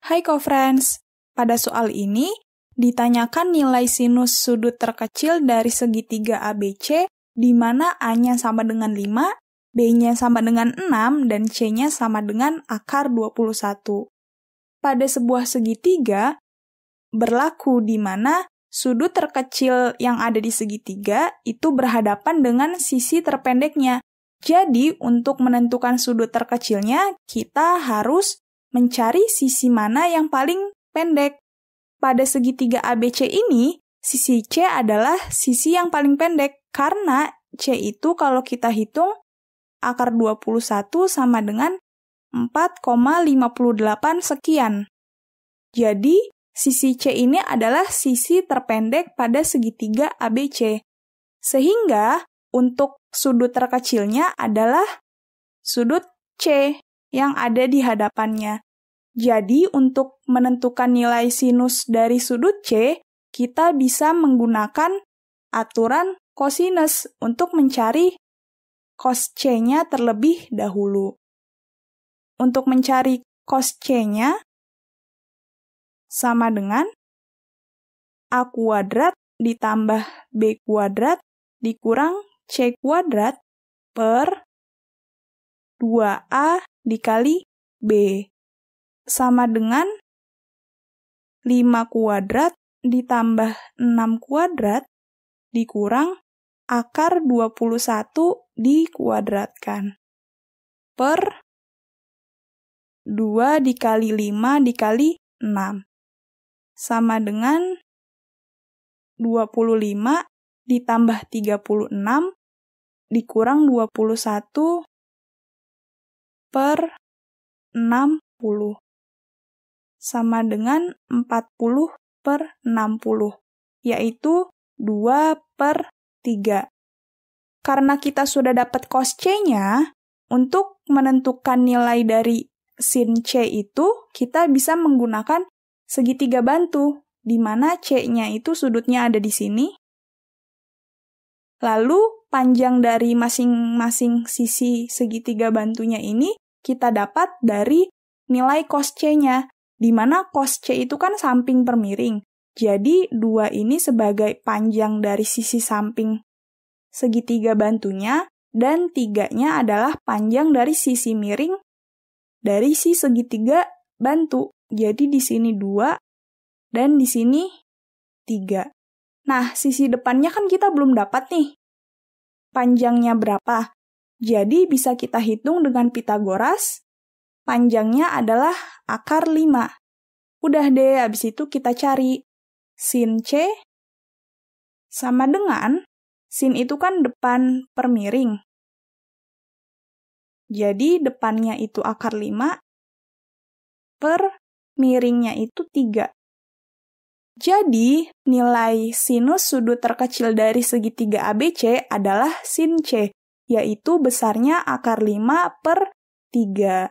Hai co-friends, pada soal ini ditanyakan nilai sinus sudut terkecil dari segitiga ABC di mana A-nya sama dengan 5, B-nya sama dengan 6, dan C-nya sama dengan akar 21. Pada sebuah segitiga, berlaku di mana sudut terkecil yang ada di segitiga itu berhadapan dengan sisi terpendeknya. Jadi, untuk menentukan sudut terkecilnya, kita harus mencari sisi mana yang paling pendek. Pada segitiga ABC ini, sisi C adalah sisi yang paling pendek karena C itu kalau kita hitung akar 21 sama dengan 4,58 sekian. Jadi, sisi C ini adalah sisi terpendek pada segitiga ABC. Sehingga, untuk sudut terkecilnya adalah sudut C yang ada di hadapannya. Jadi untuk menentukan nilai sinus dari sudut C, kita bisa menggunakan aturan kosinus untuk mencari cos C-nya terlebih dahulu. Untuk mencari cos C-nya sama dengan A kuadrat ditambah B kuadrat dikurang C kuadrat per 2A dikali B sama dengan 5 kuadrat ditambah 6 kuadrat dikurang akar 21 dikuadratkan per 2 dikali 5 dikali 6 sama dengan 25 ditambah 36 dikurang 21 per 60 sama dengan 40 per 60, yaitu 2 per 3. Karena kita sudah dapat cos C-nya, untuk menentukan nilai dari sin C itu, kita bisa menggunakan segitiga bantu, di mana C-nya itu sudutnya ada di sini. Lalu, panjang dari masing-masing sisi segitiga bantunya ini kita dapat dari nilai cos C-nya, di mana cos C itu kan samping permiring. Jadi, dua ini sebagai panjang dari sisi samping segitiga bantunya, dan tiganya adalah panjang dari sisi miring dari si segitiga bantu. Jadi, di sini dua dan di sini tiga. Nah, sisi depannya kan kita belum dapat nih. Panjangnya berapa? Jadi, bisa kita hitung dengan Pitagoras panjangnya adalah akar 5. Udah deh, abis itu kita cari sin C sama dengan sin itu kan depan per miring. Jadi depannya itu akar 5, per miringnya itu 3. Jadi, nilai sinus sudut terkecil dari segitiga ABC adalah sin C, yaitu besarnya akar 5 per 3.